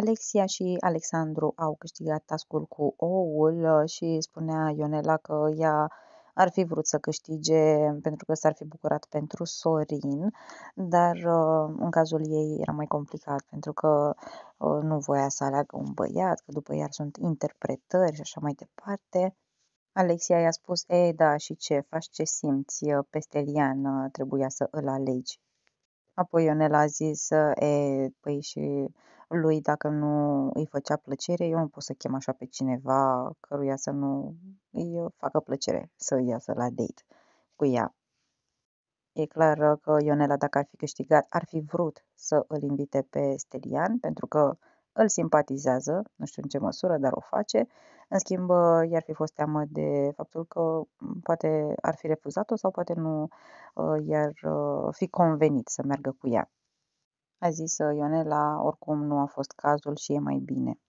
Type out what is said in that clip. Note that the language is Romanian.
Alexia și Alexandru au câștigat tascul cu oul uh, și spunea Ionela că ea ar fi vrut să câștige pentru că s-ar fi bucurat pentru Sorin, dar uh, în cazul ei era mai complicat pentru că uh, nu voia să aleagă un băiat, că după iar sunt interpretări și așa mai departe. Alexia i-a spus, e, da, și ce, faci ce simți, peste Lian trebuia să îl alegi. Apoi Ionela a zis, e, păi și lui dacă nu îi făcea plăcere, eu nu pot să chem așa pe cineva căruia să nu îi facă plăcere să iasă la date cu ea. E clar că Ionela, dacă ar fi câștigat, ar fi vrut să îl invite pe Stelian, pentru că îl simpatizează, nu știu în ce măsură, dar o face. În schimb, i-ar fi fost teamă de faptul că poate ar fi refuzat-o sau poate nu uh, i-ar uh, fi convenit să meargă cu ea. A zis Ionela, oricum nu a fost cazul și e mai bine.